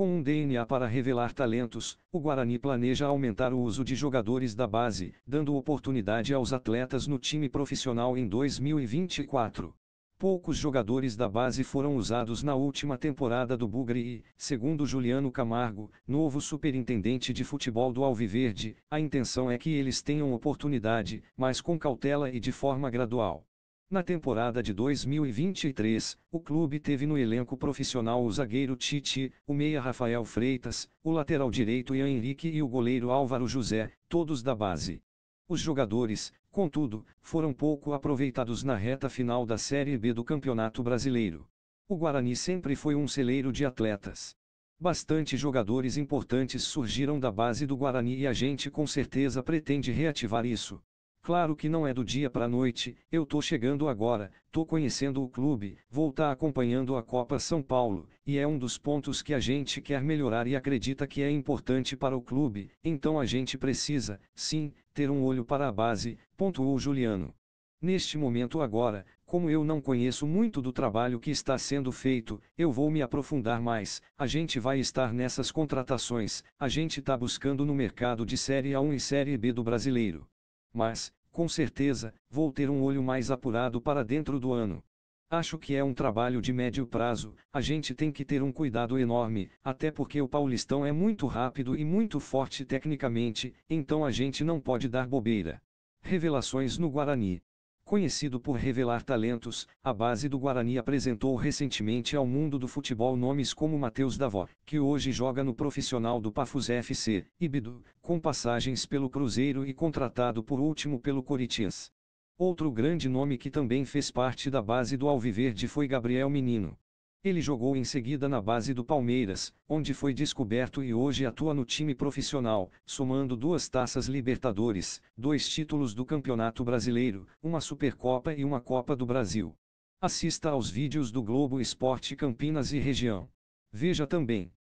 Com um DNA para revelar talentos, o Guarani planeja aumentar o uso de jogadores da base, dando oportunidade aos atletas no time profissional em 2024. Poucos jogadores da base foram usados na última temporada do Bugre e, segundo Juliano Camargo, novo superintendente de futebol do Alviverde, a intenção é que eles tenham oportunidade, mas com cautela e de forma gradual. Na temporada de 2023, o clube teve no elenco profissional o zagueiro Tite, o meia Rafael Freitas, o lateral direito Ian Henrique e o goleiro Álvaro José, todos da base. Os jogadores, contudo, foram pouco aproveitados na reta final da Série B do Campeonato Brasileiro. O Guarani sempre foi um celeiro de atletas. Bastante jogadores importantes surgiram da base do Guarani e a gente com certeza pretende reativar isso. Claro que não é do dia para noite, eu tô chegando agora, tô conhecendo o clube, vou estar tá acompanhando a Copa São Paulo, e é um dos pontos que a gente quer melhorar e acredita que é importante para o clube, então a gente precisa, sim, ter um olho para a base, pontuou Juliano. Neste momento agora, como eu não conheço muito do trabalho que está sendo feito, eu vou me aprofundar mais. A gente vai estar nessas contratações, a gente está buscando no mercado de Série A1 e Série B do brasileiro. Mas, com certeza, vou ter um olho mais apurado para dentro do ano. Acho que é um trabalho de médio prazo, a gente tem que ter um cuidado enorme, até porque o Paulistão é muito rápido e muito forte tecnicamente, então a gente não pode dar bobeira. Revelações no Guarani. Conhecido por revelar talentos, a base do Guarani apresentou recentemente ao mundo do futebol nomes como Matheus Davó, que hoje joga no profissional do Pafus FC, Ibido, com passagens pelo Cruzeiro e contratado por último pelo Corinthians. Outro grande nome que também fez parte da base do Alviverde foi Gabriel Menino, ele jogou em seguida na base do Palmeiras, onde foi descoberto e hoje atua no time profissional, somando duas taças Libertadores, dois títulos do Campeonato Brasileiro, uma Supercopa e uma Copa do Brasil. Assista aos vídeos do Globo Esporte Campinas e Região. Veja também.